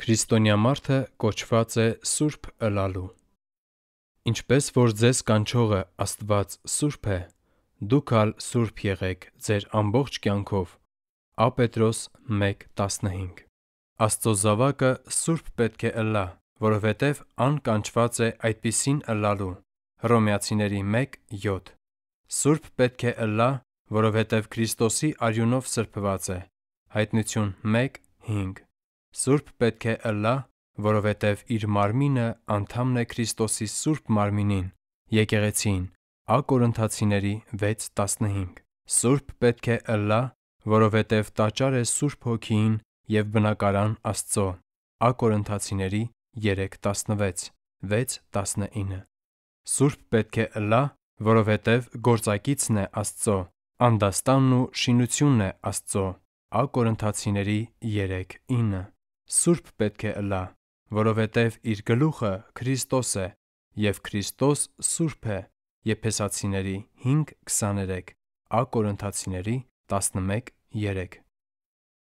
Քրիստոնյա մարդը կոչված է սուրբ ըլալու։ Ինչպես որ ձեզ կանչողը Աստված սուրբ է, դուք ալ սուրբ եղեք ձեր ամբողջ կյանքով։ Ա Պետրոս 1:15։ Աստծո զավակը սուրբ պետք է ըլլա, որովհետև անկանչված է այդպիսին ըլլալու։ Հռոմեացիների 1:7։ Սուրբ պետք է ըլլա, որովհետև Քրիստոսի արյունով սրբված է։ Հայտնություն 1:5 Սուրբ պետք է ըլլա, որովհետև իր մարմինը անդամն է Քրիստոսի Սուրբ Մարմինին, եկեղեցին։ Ա Կորինթացիների 6:15։ Սուրբ պետք է ըլլա, որովհետև տաճար է Սուրբ Հոգին և բնակարան Աստծո։ Ա Կորինթացիների 3:16, 6:19։ Սուրբ պետք է ըլլա, որովհետև գործակիցն է Աստծո, անդաստանն ու շինությունն է Աստծո։ Ա Կորինթացիների 3:9 սուրբ պետք է ըլա, որովհետև իր գլուխը Քրիստոս է, եւ Քրիստոս սուրբ է։ Եփեսացիների 5:23, Ա Կորինթացիների 11:3